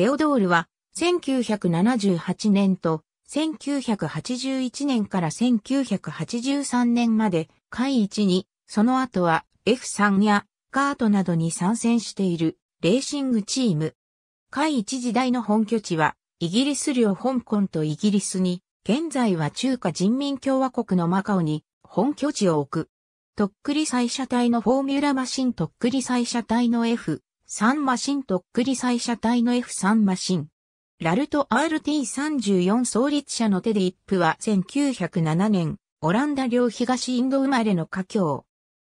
セオドールは、1978年と1981年から1983年まで、会一に、その後は F3 やカートなどに参戦しているレーシングチーム。会一時代の本拠地は、イギリス領香港とイギリスに、現在は中華人民共和国のマカオに本拠地を置く。とっくり最車隊のフォーミュラマシンとっくり最車隊の F 3マシンとっくり再車体の F3 マシン。ラルト RT34 創立者のテディップは1907年、オランダ領東インド生まれの家境。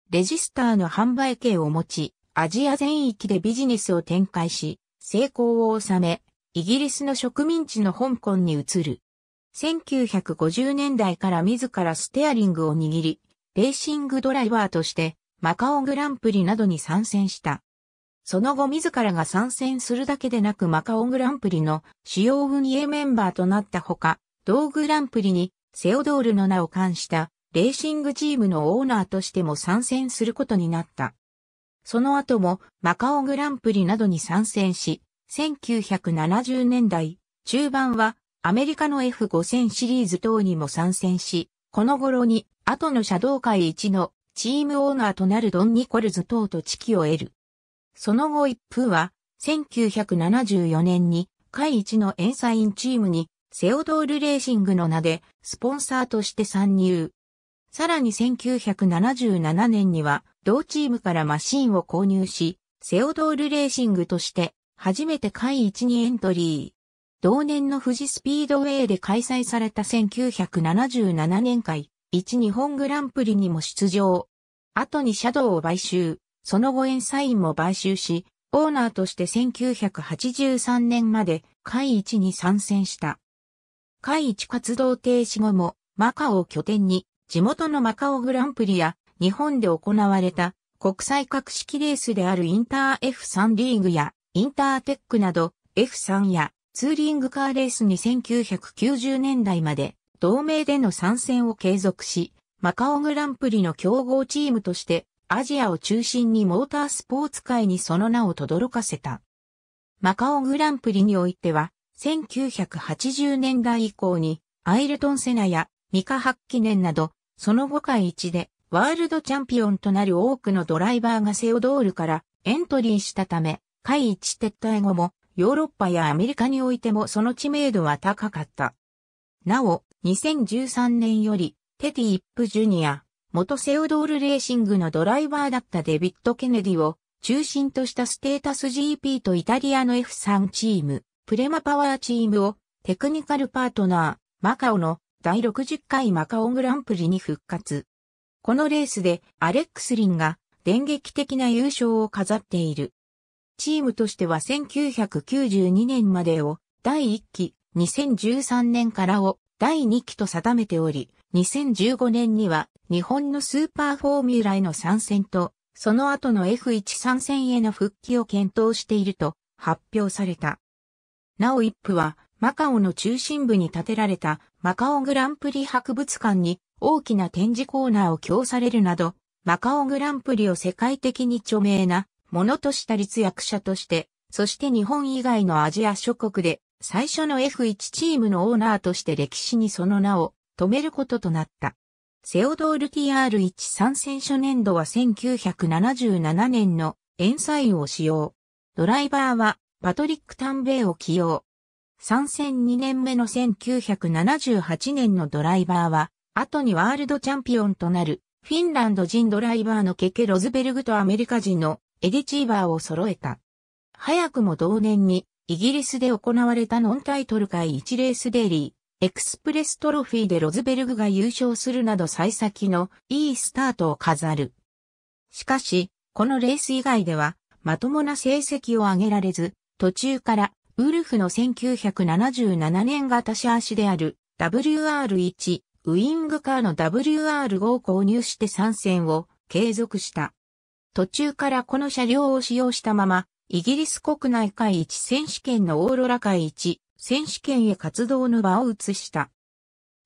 レジスターの販売権を持ち、アジア全域でビジネスを展開し、成功を収め、イギリスの植民地の香港に移る。1950年代から自らステアリングを握り、レーシングドライバーとして、マカオグランプリなどに参戦した。その後自らが参戦するだけでなくマカオグランプリの主要運営メンバーとなったほか、同グランプリにセオドールの名を冠したレーシングチームのオーナーとしても参戦することになった。その後もマカオグランプリなどに参戦し、1970年代中盤はアメリカの F5000 シリーズ等にも参戦し、この頃に後のシャドウ界一のチームオーナーとなるドン・ニコルズ等と地位を得る。その後一風は、1974年に、会一のサインチームに、セオドールレーシングの名で、スポンサーとして参入。さらに1977年には、同チームからマシンを購入し、セオドールレーシングとして、初めて会一にエントリー。同年の富士スピードウェイで開催された1977年会、一日本グランプリにも出場。後にシャドウを買収。その後エンサインも買収し、オーナーとして1983年まで会一に参戦した。会一活動停止後もマカオを拠点に地元のマカオグランプリや日本で行われた国際格式レースであるインター F3 リーグやインターテックなど F3 やツーリングカーレースに1990年代まで同盟での参戦を継続し、マカオグランプリの競合チームとしてアジアを中心にモータースポーツ界にその名を轟かせた。マカオグランプリにおいては、1980年代以降に、アイルトン・セナやミカ・ハッキネンなど、その5回1で、ワールドチャンピオンとなる多くのドライバーがセオドールからエントリーしたため、回1撤退後も、ヨーロッパやアメリカにおいてもその知名度は高かった。なお、2013年より、テティ・イップ・ジュニア、元セオドールレーシングのドライバーだったデビッド・ケネディを中心としたステータス GP とイタリアの F3 チーム、プレマパワーチームをテクニカルパートナー、マカオの第60回マカオグランプリに復活。このレースでアレックス・リンが電撃的な優勝を飾っている。チームとしては1992年までを第1期、2013年からを第2期と定めており、2015年には日本のスーパーフォーミュラへの参戦と、その後の F1 参戦への復帰を検討していると発表された。なお一府は、マカオの中心部に建てられたマカオグランプリ博物館に大きな展示コーナーを供されるなど、マカオグランプリを世界的に著名なものとした立役者として、そして日本以外のアジア諸国で最初の F1 チームのオーナーとして歴史にその名を止めることとなった。セオドール TR1 参戦初年度は1977年のエンサインを使用。ドライバーはパトリック・タンベイを起用。参戦2年目の1978年のドライバーは、後にワールドチャンピオンとなるフィンランド人ドライバーのケケ・ロズベルグとアメリカ人のエディ・チーバーを揃えた。早くも同年にイギリスで行われたノンタイトル会1レースデイリー。エクスプレストロフィーでロズベルグが優勝するなど最先のいいスタートを飾る。しかし、このレース以外では、まともな成績を上げられず、途中からウルフの1977年型車足である WR1 ウィングカーの WR5 を購入して参戦を継続した。途中からこの車両を使用したまま、イギリス国内会1選手権のオーロラ会1選手権へ活動の場を移した。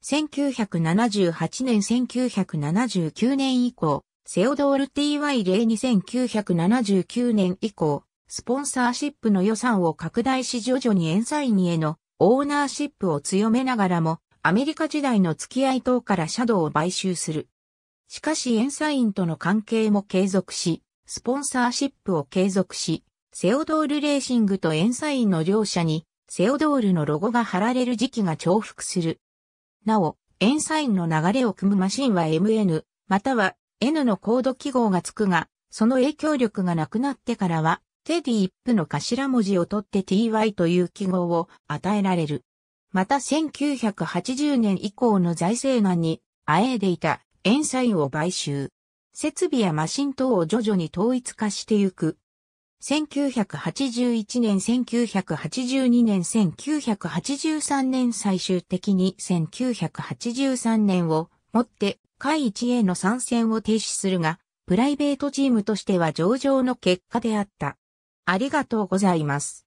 1978年1979年以降、セオドール TY 例2979年以降、スポンサーシップの予算を拡大し徐々にエンサインへのオーナーシップを強めながらも、アメリカ時代の付き合い等からシャドウを買収する。しかしエンサインとの関係も継続し、スポンサーシップを継続し、セオドールレーシングとエンサインの両者にセオドールのロゴが貼られる時期が重複する。なお、エンサインの流れを組むマシンは MN、または N のコード記号がつくが、その影響力がなくなってからは、テディ一夫の頭文字を取って ty という記号を与えられる。また1980年以降の財政難に、あえいでいた、エンサインを買収。設備やマシン等を徐々に統一化してゆく、1981年、1982年、1983年最終的に1983年をもって会一への参戦を停止するが、プライベートチームとしては上々の結果であった。ありがとうございます。